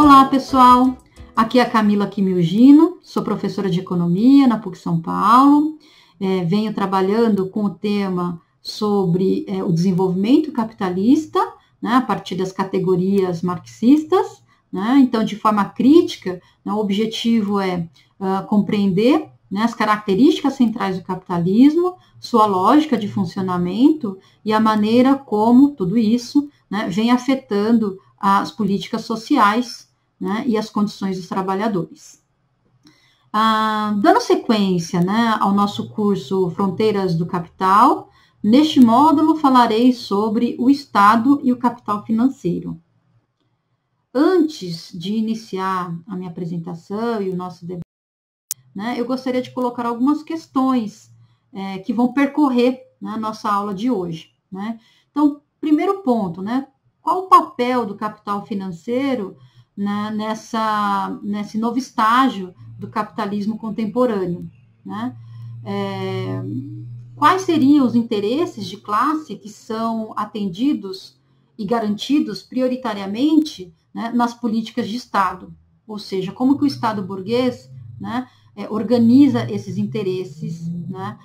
Olá, pessoal! Aqui é a Camila Quimilgino. sou professora de Economia na PUC São Paulo. É, venho trabalhando com o tema sobre é, o desenvolvimento capitalista, né, a partir das categorias marxistas. Né? Então, de forma crítica, né, o objetivo é uh, compreender né, as características centrais do capitalismo, sua lógica de funcionamento e a maneira como tudo isso né, vem afetando as políticas sociais né, e as condições dos trabalhadores. Ah, dando sequência né, ao nosso curso Fronteiras do Capital, neste módulo falarei sobre o Estado e o capital financeiro. Antes de iniciar a minha apresentação e o nosso debate, né, eu gostaria de colocar algumas questões é, que vão percorrer né, a nossa aula de hoje. Né? Então, primeiro ponto, né, qual o papel do capital financeiro né, nessa, nesse novo estágio do capitalismo contemporâneo. Né? É, quais seriam os interesses de classe que são atendidos e garantidos prioritariamente né, nas políticas de Estado? Ou seja, como que o Estado burguês né, é, organiza esses interesses né,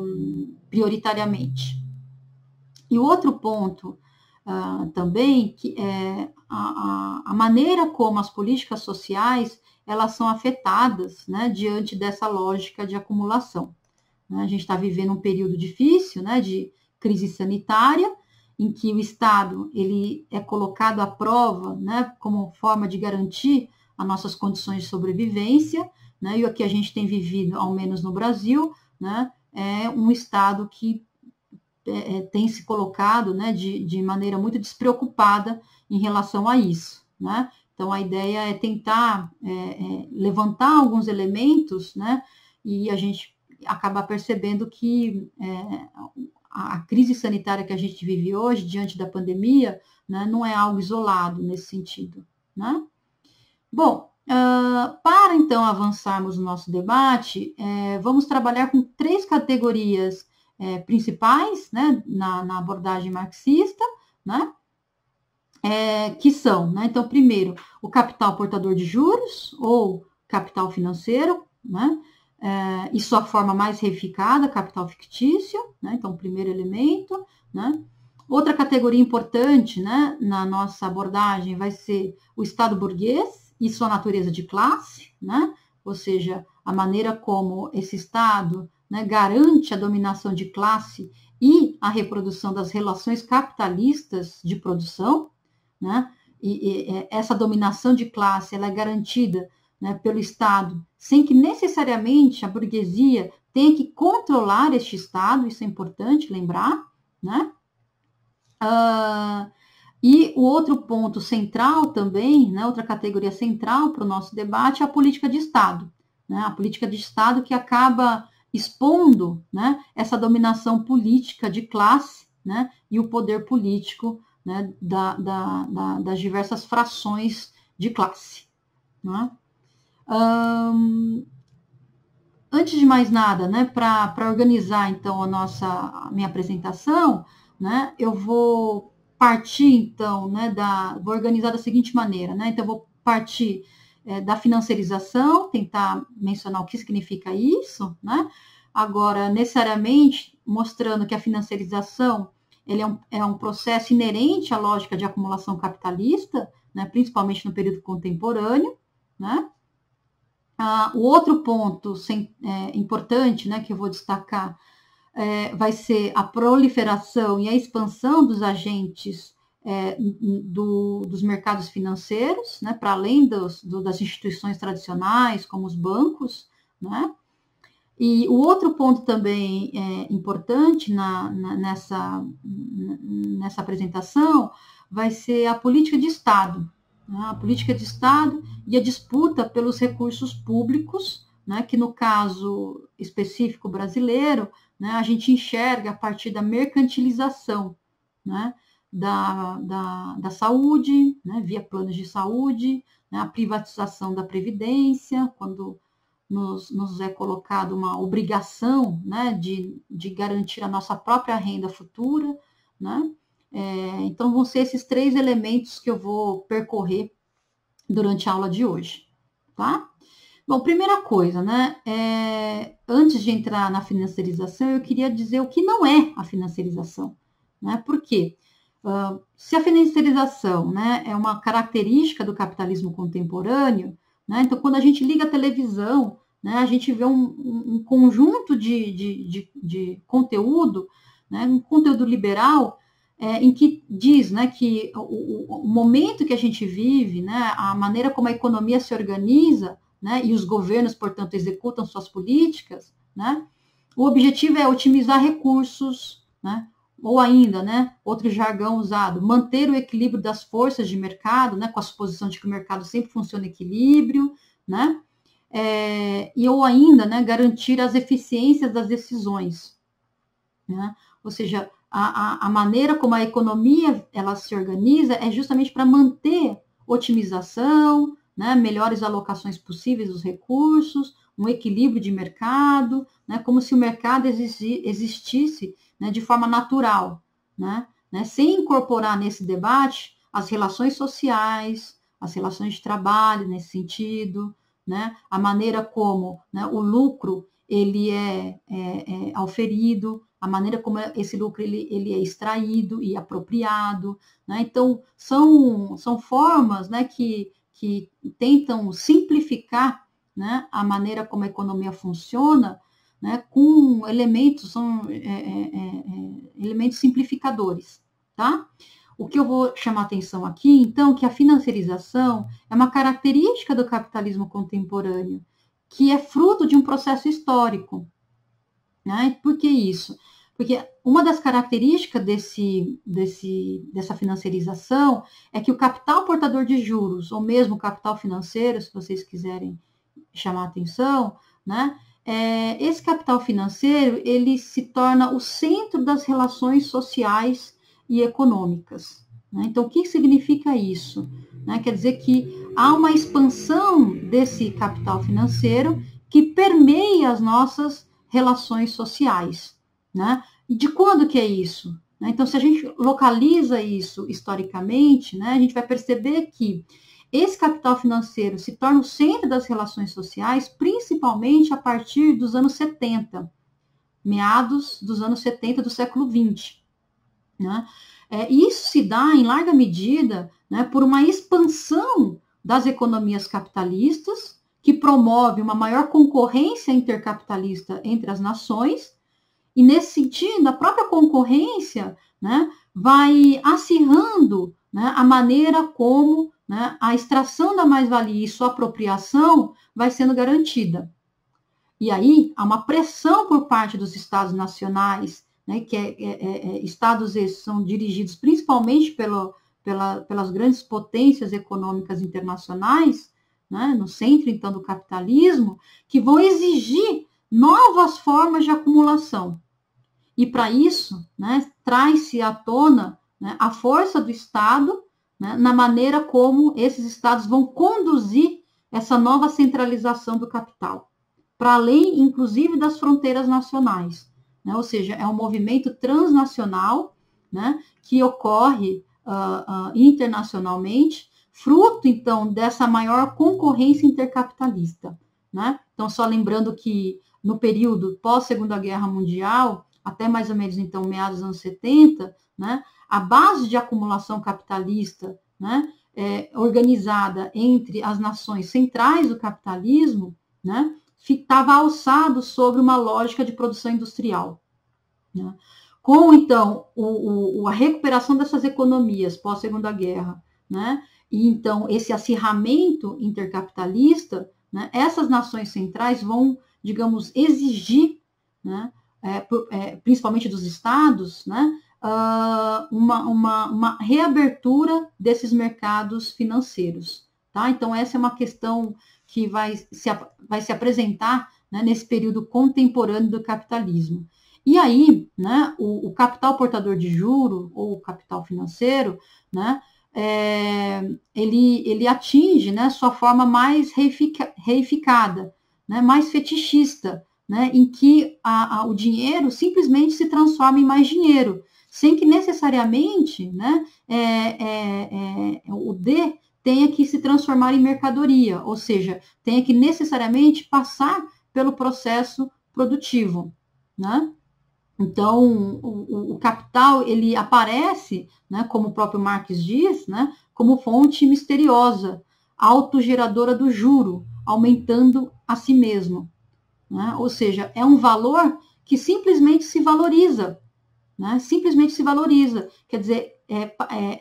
um, prioritariamente? E o outro ponto uh, também que é, a, a, a, maneira como as políticas sociais elas são afetadas né, diante dessa lógica de acumulação. Né? A gente está vivendo um período difícil né, de crise sanitária, em que o Estado ele é colocado à prova né, como forma de garantir as nossas condições de sobrevivência, né, e o que a gente tem vivido, ao menos no Brasil, né, é um Estado que é, tem se colocado né, de, de maneira muito despreocupada em relação a isso. Né? Então, a ideia é tentar é, é, levantar alguns elementos né, e a gente acabar percebendo que a, a crise sanitária que a gente vive hoje, diante da pandemia, né, não é algo isolado nesse sentido. Né? Bom, uh, para então avançarmos no nosso debate, vamos trabalhar com três categorias é, principais né, na, na, abordagem marxista, né, é, que são, né, então, primeiro, o capital portador de juros ou capital financeiro, né, é, e sua forma mais reificada, capital fictício, né, então, primeiro elemento. Né. Outra categoria importante né, na nossa abordagem vai ser o Estado burguês e sua natureza de classe, né, ou seja, a maneira como esse Estado né, garante a dominação de classe e a reprodução das relações capitalistas de produção, né? E, e, é, essa dominação de classe ela é garantida né, pelo Estado, sem que necessariamente a burguesia tenha que controlar este Estado, isso é importante lembrar, né? Uh, e o outro ponto central também, né, outra categoria central para o nosso debate é a política de Estado. Né, a política de Estado que acaba expondo né, essa dominação política de classe né, e o poder político né, da, da, da, das diversas frações de classe. Né? Um, antes de mais nada, né, para organizar então a nossa a minha apresentação, né, eu vou partir então, né, da vou organizar da seguinte maneira, né? Então eu vou partir é, da financiarização, tentar mencionar o que significa isso, né? Agora, necessariamente, mostrando que a financiarização ele é, um, é um processo inerente à lógica de acumulação capitalista, né? principalmente no período contemporâneo, né? Ah, o outro ponto sem, é, importante né, que eu vou destacar é, vai ser a proliferação e a expansão dos agentes é, do, dos mercados financeiros, né, para além dos, do, das instituições tradicionais, como os bancos. Né? E o outro ponto também é, importante na, na, nessa, nessa apresentação vai ser a política de Estado. Né? A política de Estado e a disputa pelos recursos públicos, né? que no caso específico brasileiro, né? a gente enxerga a partir da mercantilização. Né? da, da, da saúde, né, via planos de saúde, né, a privatização da previdência, quando nos, nos é colocado uma obrigação né, de, de garantir a nossa própria renda futura. Né? É, então, vão ser esses três elementos que eu vou percorrer durante a aula de hoje. Tá? Bom, primeira coisa, né? É, antes de entrar na financiarização, eu queria dizer o que não é a financiarização. Né? Por quê? Porque se a financiarização né, é uma característica do capitalismo contemporâneo, né, então quando a gente liga a televisão, né, a gente vê um, um conjunto de, de, de, de conteúdo, né, um conteúdo liberal, é, em que diz né, que o, o, momento que a gente vive, né, a maneira como a economia se organiza, né, e os governos, portanto, executam suas políticas, né, o objetivo é otimizar recursos, né, ou ainda, né, outro jargão usado, manter o equilíbrio das forças de mercado, né, com a suposição de que o mercado sempre funciona em equilíbrio, né, é, e ou ainda, né, garantir as eficiências das decisões, né, ou seja, a, a, a maneira como a economia ela se organiza é justamente para manter otimização, né, melhores alocações possíveis dos recursos, um equilíbrio de mercado, né, como se o mercado existisse né, de forma natural, né, né, sem incorporar nesse debate as relações sociais, as relações de trabalho nesse sentido, né, a maneira como né, o lucro ele é, é, é oferido, a maneira como é, esse lucro ele, ele é extraído e apropriado. Né? Então, são, são formas né, que, que tentam simplificar né, a maneira como a economia funciona né, com elementos, são é é, é, é, elementos simplificadores, tá? O que eu vou chamar atenção aqui, então, que a financiarização é uma característica do capitalismo contemporâneo, que é fruto de um processo histórico. Né? Por que isso? Porque uma das características desse, desse, dessa financiarização é que o capital portador de juros, ou mesmo o capital financeiro, se vocês quiserem chamar atenção, né, é, esse capital financeiro ele se torna o centro das relações sociais e econômicas. Né? Então, o que significa isso? Né? Quer dizer que há uma expansão desse capital financeiro que permeia as nossas relações sociais. Né? E de quando que é isso? Né? Então, se a gente localiza isso historicamente, né? a gente vai perceber que esse capital financeiro se torna o centro das relações sociais, principalmente a partir dos anos 70, meados dos anos 70 do século 20. Né? É, isso se dá, em larga medida, né, por uma expansão das economias capitalistas, que promove uma maior concorrência intercapitalista entre as nações, e nesse sentido, a própria concorrência né, vai acirrando né, a maneira como né, a extração da mais-valia e sua apropriação vai sendo garantida. E aí há uma pressão por parte dos estados nacionais, né, que é, é, é, é, estados esses são dirigidos principalmente pelo, pela, pelas grandes potências econômicas internacionais, né, no centro então do capitalismo, que vão exigir novas formas de acumulação. E para isso, né, traz-se à tona né, a força do Estado né, na maneira como esses estados vão conduzir essa nova centralização do capital, para além, inclusive, das fronteiras nacionais. Né, ou seja, é um movimento transnacional né, que ocorre uh, uh, internacionalmente, fruto, então, dessa maior concorrência intercapitalista. Né. Então, só lembrando que no período pós-Segunda Guerra Mundial, até mais ou menos, então, meados dos anos 70, né, a base de acumulação capitalista né, é, organizada entre as nações centrais do capitalismo né, estava alçado sobre uma lógica de produção industrial. Né? Com, então, o, o, a recuperação dessas economias pós-segunda guerra, né? e então esse acirramento intercapitalista, né? essas nações centrais vão, digamos, exigir, né? é, é principalmente dos estados, né? uh, uma, uma, uma reabertura desses mercados financeiros. Tá? Então, essa é uma questão que vai se, vai se apresentar né, nesse período contemporâneo do capitalismo. E aí, né, o, o, capital portador de juro ou o capital financeiro, né, é, ele, ele atinge né, sua forma mais reifica, reificada, né, mais fetichista, né, em que a, a, o dinheiro simplesmente se transforma em mais dinheiro, sem que necessariamente né, é, é, é, o D tenha que se transformar em mercadoria, ou seja, tenha que necessariamente passar pelo processo produtivo. Né? Então, o, o, capital ele aparece, né, como o próprio Marx diz, né, como fonte misteriosa, autogeradora do juro, aumentando a si mesmo. Né? Ou seja, é um valor que simplesmente se valoriza né, simplesmente se valoriza. Quer dizer, é, é,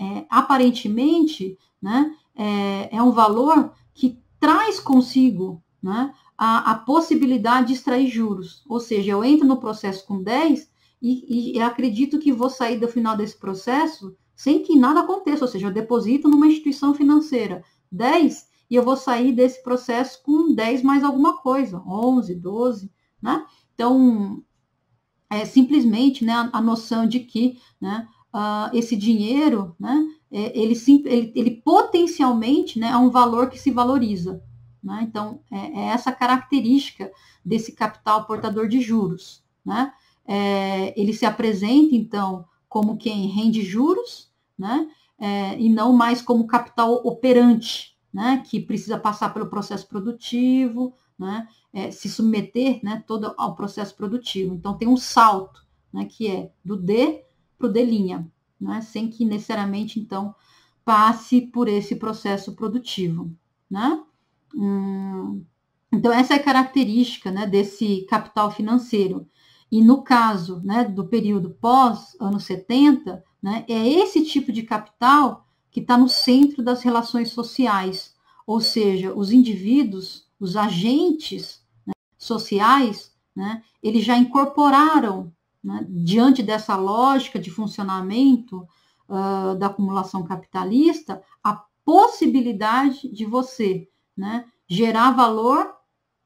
é, aparentemente né, é, é, um valor que traz consigo né, a, a, possibilidade de extrair juros. Ou seja, eu entro no processo com 10 e, e acredito que vou sair do final desse processo sem que nada aconteça. Ou seja, eu deposito numa instituição financeira 10 e eu vou sair desse processo com 10 mais alguma coisa, 11, 12, né? Então, é simplesmente né, a noção de que né, uh, esse dinheiro né, é, ele, ele, ele potencialmente né, é um valor que se valoriza. Né? Então, é, é essa característica desse capital portador de juros. Né? É, ele se apresenta, então, como quem rende juros, né? É, e não mais como capital operante, né? que precisa passar pelo processo produtivo, né? é, se submeter né, todo ao processo produtivo. Então, tem um salto, né, que é do D para o D', né, sem que necessariamente, então, passe por esse processo produtivo. Né? Hum, então, essa é a característica né, desse capital financeiro. E no caso né, do período pós anos 70, né, é esse tipo de capital que está no centro das relações sociais, ou seja, os indivíduos os agentes né, sociais, né, eles já incorporaram, né, diante dessa lógica de funcionamento uh, da acumulação capitalista, a possibilidade de você né, gerar valor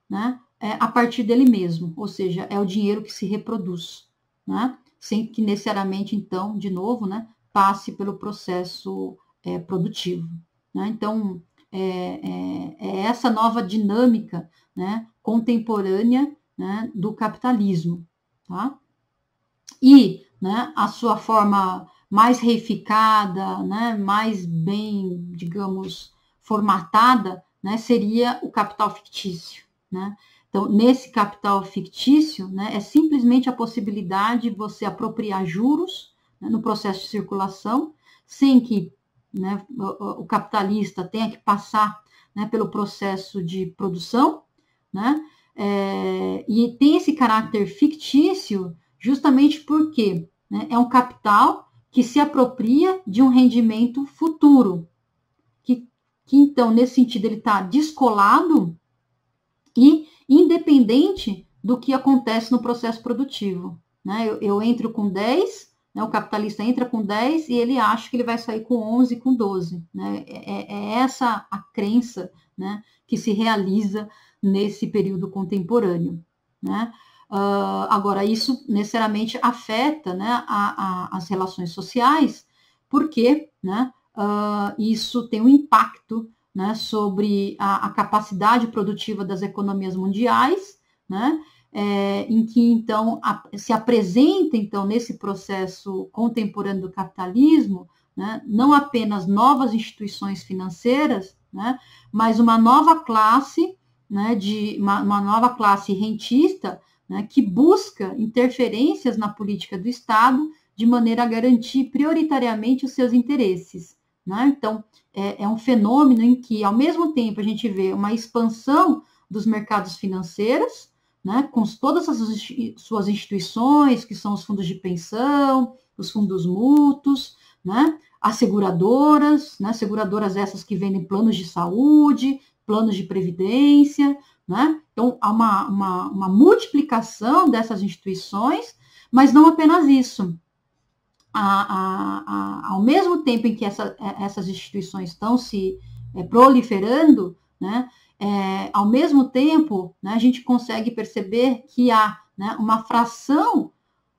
né, é, a partir dele mesmo, ou seja, é o dinheiro que se reproduz, né, sem que necessariamente, então, de novo, passe pelo processo é, produtivo. Então, é, é, é essa nova dinâmica né, contemporânea né, do capitalismo. Tá? E né, a sua forma mais reificada, né, mais bem, digamos, formatada, né, seria o capital fictício. Né? Então, nesse capital fictício, né, é simplesmente a possibilidade de você apropriar juros né, no processo de circulação, sem que né, o capitalista tenha que passar né, pelo processo de produção, né, é, e tem esse caráter fictício justamente porque né, é um capital que se apropria de um rendimento futuro, que, que então, nesse sentido, ele está descolado e independente do que acontece no processo produtivo. Né? Eu, eu entro com 10 né? O capitalista entra com 10 e ele acha que ele vai sair com 11, com 12. Né? É, é, é essa a crença né, que se realiza nesse período contemporâneo. Né? Uh, agora, isso necessariamente afeta né, a, a, as relações sociais, porque né, uh, isso tem um impacto né, sobre a, a, capacidade produtiva das economias mundiais, né, é, em que então a, se apresenta então nesse processo contemporâneo do capitalismo né, não apenas novas instituições financeiras, né, mas uma nova classe né, de uma, uma, nova classe rentista né, que busca interferências na política do Estado de maneira a garantir prioritariamente os seus interesses. Né. Então é, é um fenômeno em que ao mesmo tempo a gente vê uma expansão dos mercados financeiros né, com todas as suas instituições, que são os fundos de pensão, os fundos mútuos, né, as seguradoras, né, seguradoras essas que vendem planos de saúde, planos de previdência, né? Então, há uma, uma, uma, multiplicação dessas instituições, mas não apenas isso. A, a, a, ao mesmo tempo em que essa, essas instituições estão se é, proliferando, né? é, ao mesmo tempo, né, a gente consegue perceber que há né, uma fração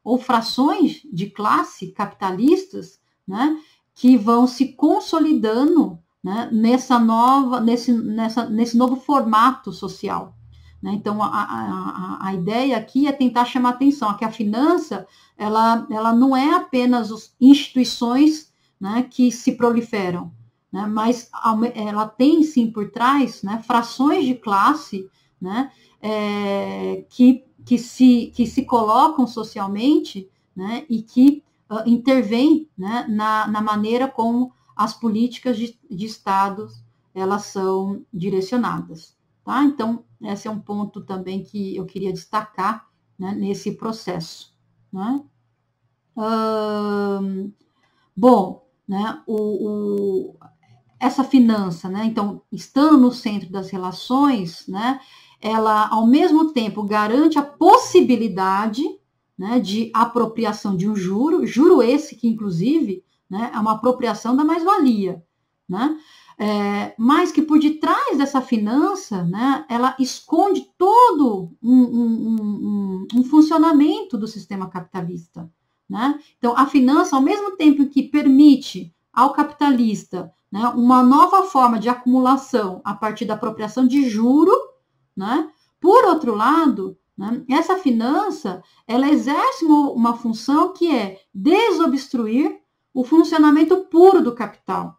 ou frações de classe capitalistas né, que vão se consolidando né, nessa nova, nesse, nessa, nesse novo formato social. Né, então, a, a, a, ideia aqui é tentar chamar atenção, que a finança ela, ela não é apenas as instituições né, que se proliferam, né? mas ela tem sim por trás né, frações de classe né, é, que, que, se, que se colocam socialmente né, e que uh, intervêm né, na, na maneira como as políticas de, de Estado elas são direcionadas. Tá? Então, esse é um ponto também que eu queria destacar né, nesse processo. Né? Hum, bom, né, o, o, essa finança, né? Então, estando no centro das relações, né? Ela, ao mesmo tempo, garante a possibilidade né, de apropriação de um juro, juro esse que, inclusive, né, é uma apropriação da mais-valia, né? É, mas que por detrás dessa finança, né, ela esconde todo um, um, um, um funcionamento do sistema capitalista. Né? Então, a finança, ao mesmo tempo que permite ao capitalista né, uma nova forma de acumulação a partir da apropriação de juro, né? Por outro lado, né, essa finança ela exerce uma função que é desobstruir o funcionamento puro do capital.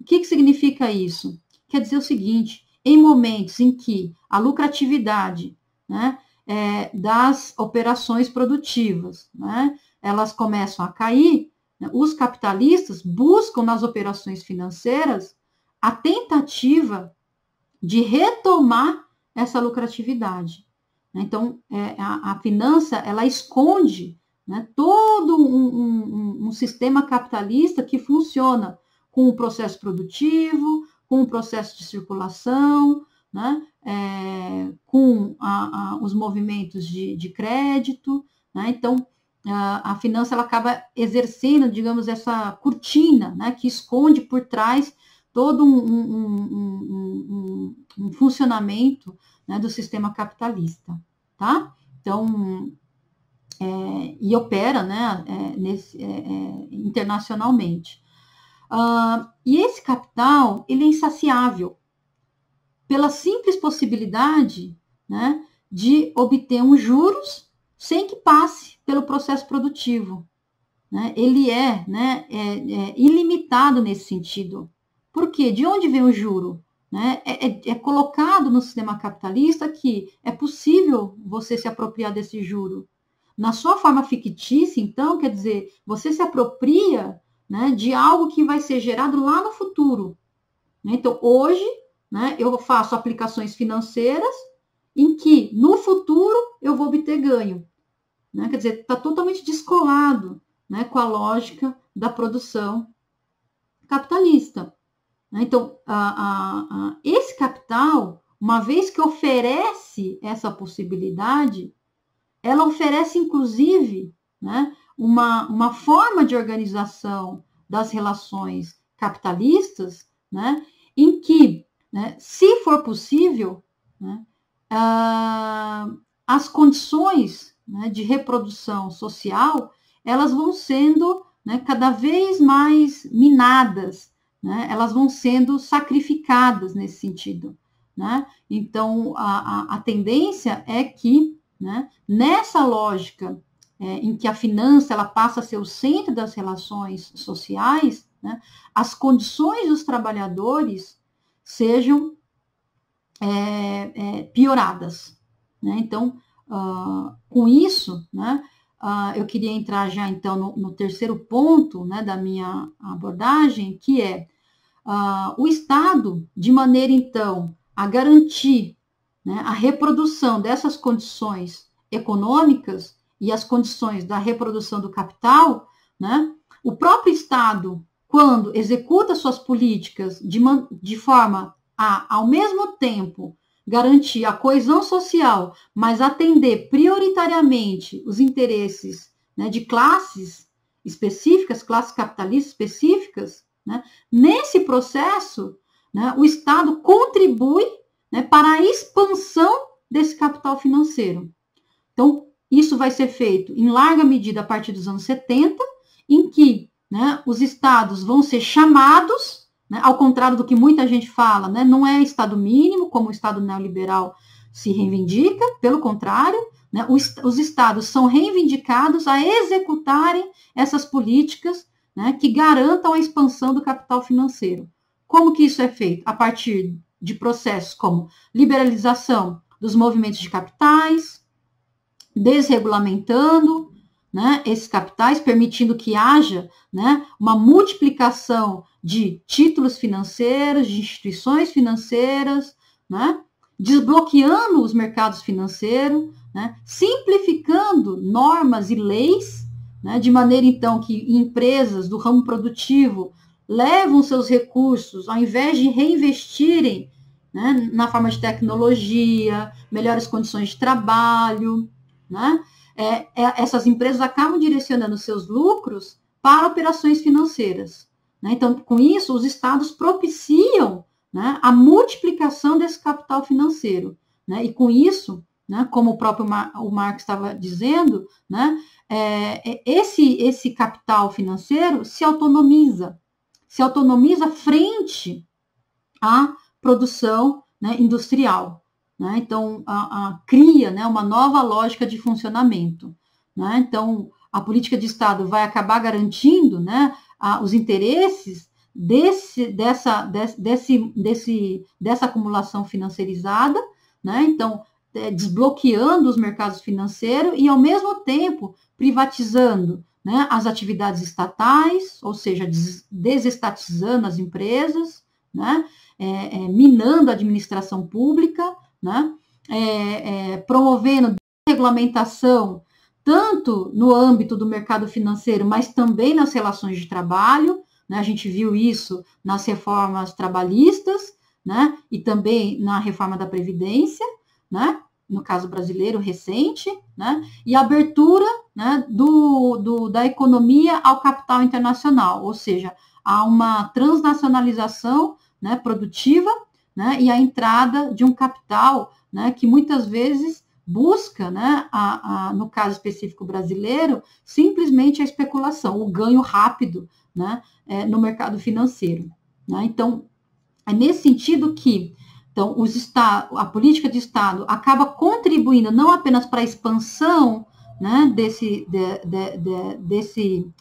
O que, que significa isso? Quer dizer o seguinte: em momentos em que a lucratividade né, é, das operações produtivas né, elas começam a cair, né? Os capitalistas buscam nas operações financeiras a tentativa de retomar essa lucratividade. Né? Então, é, a, a finança ela esconde né, todo um, um, um, sistema capitalista que funciona com o processo produtivo, com o processo de circulação, né, é, com a, a, os movimentos de, de crédito. Né, então, a, finança ela acaba exercendo, digamos, essa cortina né, que esconde por trás todo um, um, um, um funcionamento né, do sistema capitalista, tá? Então, é, e opera né, é, nesse, é, é internacionalmente. Uh, e esse capital, ele é insaciável pela simples possibilidade né, de obter uns juros sem que passe pelo processo produtivo. Né? Ele é, né, é, é, ilimitado nesse sentido. Por quê? De onde vem o juro? Né? É, é, é colocado no sistema capitalista que é possível você se apropriar desse juro. Na sua forma fictícia, então, quer dizer, você se apropria né, de algo que vai ser gerado lá no futuro. Né? Então, hoje, né, eu faço aplicações financeiras em que no futuro eu vou obter ganho. Né? Quer dizer, está totalmente descolado né, com a lógica da produção capitalista. Né? Então, a, a, a, esse capital, uma vez que oferece essa possibilidade, ela oferece, inclusive, né, uma, uma forma de organização das relações capitalistas, né, em que, né, se for possível, né, ah, as condições né, de reprodução social elas vão sendo né, cada vez mais minadas, né, elas vão sendo sacrificadas nesse sentido. Né. Então, a, a, a, tendência é que, né, nessa lógica é, em que a finança ela passa a ser o centro das relações sociais, né, as condições dos trabalhadores sejam é, é, pioradas. Né? Então, uh, com isso, né, uh, eu queria entrar já então no, no terceiro ponto né, da minha abordagem, que é uh, o Estado, de maneira então a garantir né, a reprodução dessas condições econômicas e as condições da reprodução do capital, né, o próprio Estado, quando executa suas políticas de, de forma a, ao mesmo tempo, garantir a coesão social, mas atender prioritariamente os interesses né, de classes específicas, classes capitalistas específicas, né, nesse processo, né, o Estado contribui né, para a expansão desse capital financeiro. Então, isso vai ser feito em larga medida a partir dos anos 70, em que né, os estados vão ser chamados né? Ao contrário do que muita gente fala, né? não é Estado mínimo, como o Estado neoliberal se reivindica, pelo contrário, né? os, os, Estados são reivindicados a executarem essas políticas né? que garantam a expansão do capital financeiro. Como que isso é feito? A partir de processos como liberalização dos movimentos de capitais, desregulamentando, né, esses capitais, permitindo que haja né, uma multiplicação de títulos financeiros, de instituições financeiras, né, desbloqueando os mercados financeiros, né, simplificando normas e leis, né, de maneira então que empresas do ramo produtivo levam seus recursos, ao invés de reinvestirem né, na forma de tecnologia, melhores condições de trabalho, né, é, é, essas empresas acabam direcionando seus lucros para operações financeiras. Né? Então, com isso, os estados propiciam né, a multiplicação desse capital financeiro. Né? E com isso, né, como o próprio o Marx estava dizendo, né, é, é, esse, esse capital financeiro se autonomiza, se autonomiza frente à produção né, industrial. Né? Então, a, a, cria né, uma nova lógica de funcionamento. Né? Então, a política de Estado vai acabar garantindo né, a, os interesses desse, dessa, desse, desse, dessa acumulação financeirizada, né? então, é, desbloqueando os mercados financeiros e, ao mesmo tempo, privatizando né, as atividades estatais, ou seja, des, desestatizando as empresas, né, é, é, minando a administração pública né? É, é, promovendo regulamentação tanto no âmbito do mercado financeiro, mas também nas relações de trabalho. Né? A gente viu isso nas reformas trabalhistas né? e também na reforma da Previdência, né? no caso brasileiro recente, né? e a abertura né? do, do, da economia ao capital internacional, ou seja, a uma transnacionalização né? produtiva né, e a entrada de um capital né, que muitas vezes busca, né, a, a, no caso específico brasileiro, simplesmente a especulação, o ganho rápido né, é, no mercado financeiro. Né? Então, é nesse sentido que então, os a política de Estado acaba contribuindo não apenas para a expansão né, desse, de, de, de, desse,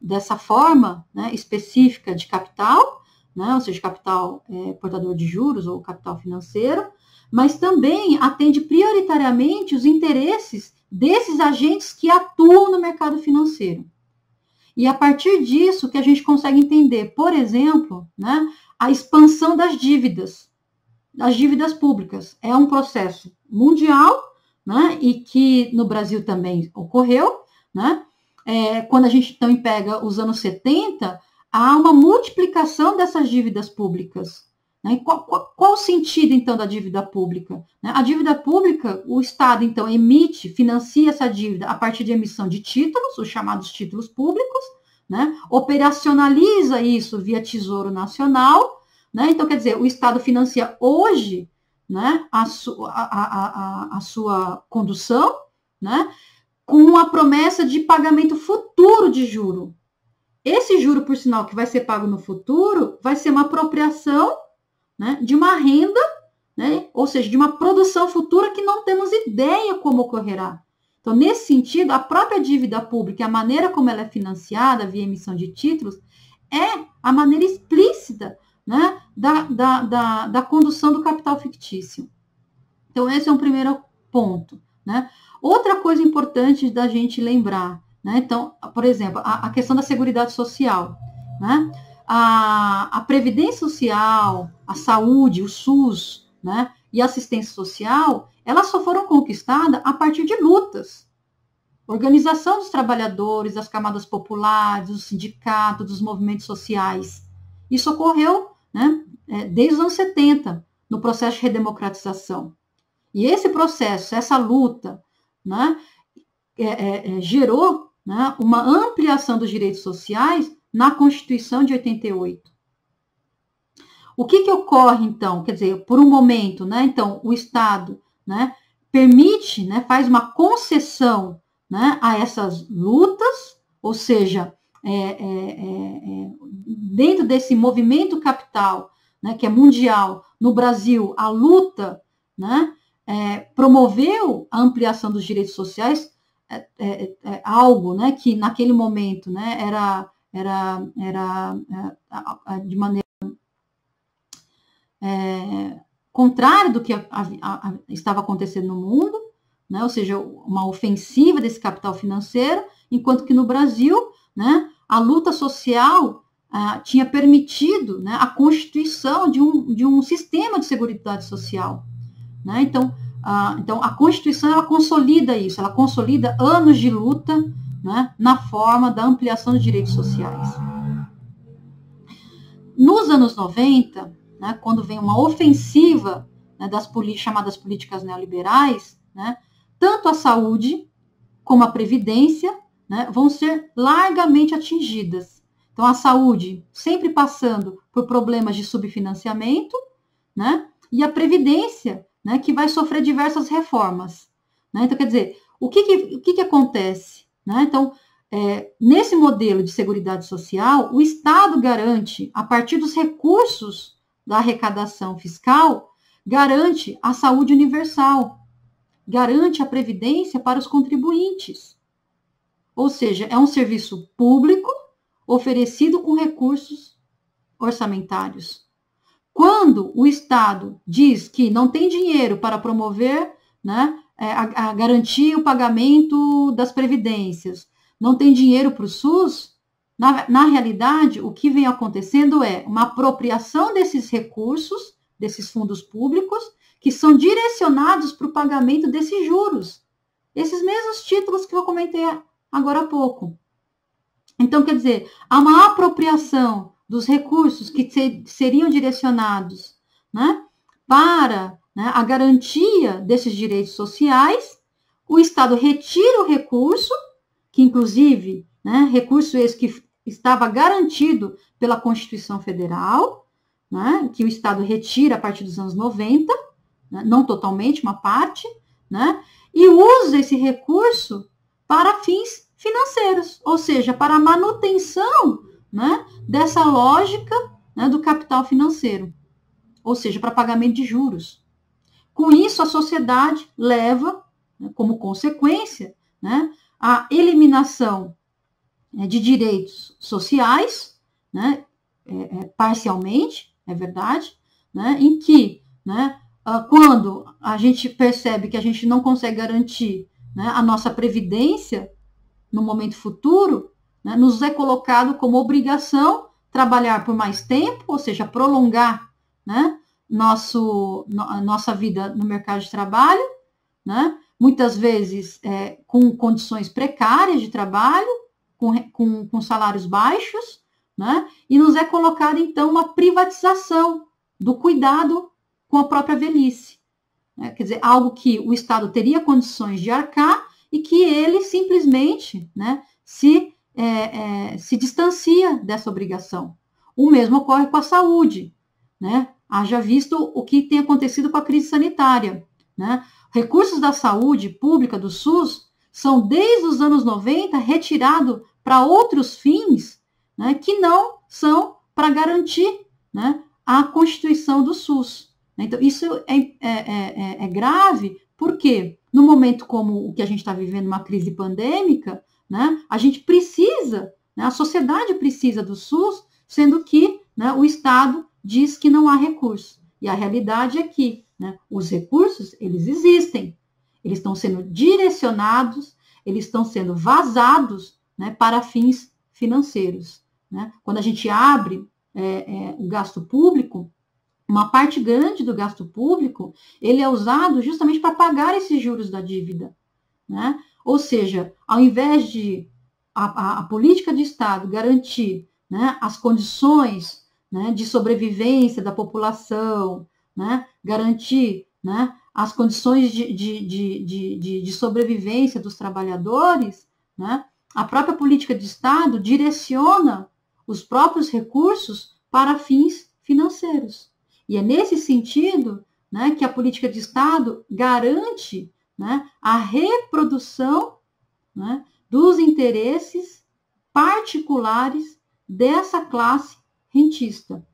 dessa forma né, específica de capital, né? ou seja, capital é, portador de juros ou capital financeiro, mas também atende prioritariamente os interesses desses agentes que atuam no mercado financeiro. E a partir disso que a gente consegue entender, por exemplo, né, a expansão das dívidas, das dívidas públicas. É um processo mundial né, e que no Brasil também ocorreu. Né? É, quando a gente então pega os anos 70, há uma multiplicação dessas dívidas públicas. Né? Qual, qual, qual, o sentido, então, da dívida pública? Né? A dívida pública, o Estado, então, emite, financia essa dívida a partir de emissão de títulos, os chamados títulos públicos, né? operacionaliza isso via Tesouro Nacional. Né? Então, quer dizer, o Estado financia hoje né? a, su a, a, a, sua condução né? com a promessa de pagamento futuro de juro. Esse juro, por sinal, que vai ser pago no futuro, vai ser uma apropriação né, de uma renda, né, ou seja, de uma produção futura que não temos ideia como ocorrerá. Então, nesse sentido, a própria dívida pública, a maneira como ela é financiada via emissão de títulos, é a maneira explícita né, da, da, da, da condução do capital fictício. Então, esse é um primeiro ponto. Né? Outra coisa importante da gente lembrar né? Então, por exemplo, a, a questão da segurança Social. Né? A, a, Previdência Social, a saúde, o SUS né? e a assistência social, elas só foram conquistadas a partir de lutas. Organização dos trabalhadores, das camadas populares, dos sindicatos, dos movimentos sociais. Isso ocorreu né, é, desde os anos 70, no processo de redemocratização. E esse processo, essa luta, né, é, é, é gerou né, uma ampliação dos direitos sociais na Constituição de 88. O que, que ocorre, então? Quer dizer, por um momento, né, então, o Estado né, permite, né, faz uma concessão né, a essas lutas, ou seja, é, é, é, é dentro desse movimento capital, né, que é mundial, no Brasil, a luta né, é, promoveu a ampliação dos direitos sociais é é, é, é, algo né, que naquele momento né, era, era, era é, de maneira é, contrária do que a, a, a, estava acontecendo no mundo, né, ou seja, uma ofensiva desse capital financeiro, enquanto que no Brasil né, a luta social tinha permitido né, a constituição de um, de um sistema de segurança social. Né? Então, ah, então, a Constituição ela consolida isso, ela consolida anos de luta né, na forma da ampliação de direitos sociais. Nos anos 90, né, quando vem uma ofensiva né, das chamadas políticas neoliberais, né, tanto a saúde como a previdência né, vão ser largamente atingidas. Então, a saúde sempre passando por problemas de subfinanciamento, né, e a previdência né, que vai sofrer diversas reformas. Né? Então, quer dizer, o que, que o que, que acontece? Né? Então, é, nesse modelo de segurança Social, o Estado garante, a partir dos recursos da arrecadação fiscal, garante a saúde universal, garante a previdência para os contribuintes. Ou seja, é um serviço público oferecido com recursos orçamentários quando o Estado diz que não tem dinheiro para promover, né, é, a, a garantir o pagamento das previdências, não tem dinheiro para o SUS, na, na realidade, o que vem acontecendo é uma apropriação desses recursos, desses fundos públicos, que são direcionados para o pagamento desses juros. Esses mesmos títulos que eu comentei agora há pouco. Então, quer dizer, há uma apropriação dos recursos que ser, seriam direcionados né, para né, a garantia desses direitos sociais, o Estado retira o recurso, que inclusive, né, recurso esse que estava garantido pela Constituição Federal, né, que o Estado retira a partir dos anos 90, né, não totalmente, uma parte, né, e usa esse recurso para fins financeiros, ou seja, para a manutenção né, dessa lógica né, do capital financeiro, ou seja, para pagamento de juros. Com isso, a sociedade leva, né, como consequência, né, a eliminação né, de direitos sociais, né, é, é, parcialmente, é verdade, né, em que, né, ah, quando a gente percebe que a gente não consegue garantir né, a nossa previdência no momento futuro, né? Nos é colocado como obrigação trabalhar por mais tempo, ou seja, prolongar né? Nosso, no, nossa vida no mercado de trabalho, né? muitas vezes é, com condições precárias de trabalho, com, com, com salários baixos, né? e nos é colocada, então, uma privatização do cuidado com a própria velhice. Né? Quer dizer, algo que o Estado teria condições de arcar e que ele simplesmente né, se é, é, se distancia dessa obrigação. O mesmo ocorre com a saúde, né? Haja visto o que tem acontecido com a crise sanitária, né? Recursos da saúde pública do SUS são desde os anos 90 retirados para outros fins, né, que não são para garantir, né, a constituição do SUS. Então, isso é, é, é, é, é grave, porque no momento como o que a gente está vivendo, uma crise pandêmica, né? A gente precisa, né? a sociedade precisa do SUS, sendo que né, o Estado diz que não há recurso. E a realidade é que né, os recursos, eles existem. Eles estão sendo direcionados, eles estão sendo vazados né, para fins financeiros. Né? Quando a gente abre é, é, o gasto público, uma parte grande do gasto público, ele é usado justamente para pagar esses juros da dívida. Né? Ou seja, ao invés de a, a, a política de Estado garantir né, as condições né, de sobrevivência da população, né, garantir né, as condições de, de, de, de, sobrevivência dos trabalhadores, né, a própria política de Estado direciona os próprios recursos para fins financeiros. E é nesse sentido né, que a política de Estado garante né, a reprodução né, dos interesses particulares dessa classe rentista.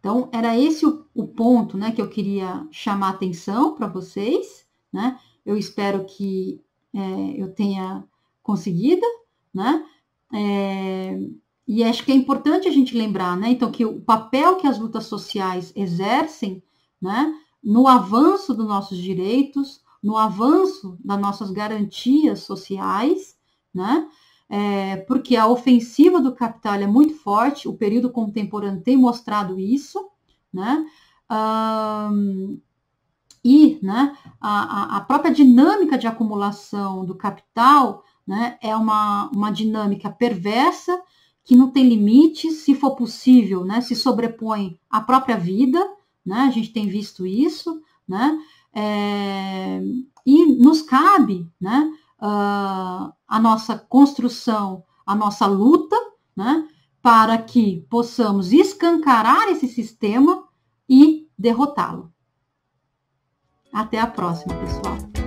Então, era esse o, o ponto né, que eu queria chamar atenção para vocês. Né? Eu espero que é, eu tenha conseguido. Né? É, e acho que é importante a gente lembrar, né? Então, que o papel que as lutas sociais exercem, né? no avanço dos nossos direitos, no avanço das nossas garantias sociais, né? É, porque a ofensiva do capital é muito forte, o período contemporâneo tem mostrado isso, né? Um, e né, a, a própria dinâmica de acumulação do capital né, é uma, uma dinâmica perversa que não tem limites, se for possível, né, se sobrepõe à própria vida, né? A gente tem visto isso, né? É, e nos cabe, né? Uh, a nossa construção, a nossa luta, né? Para que possamos escancarar esse sistema e derrotá-lo. Até a próxima, pessoal.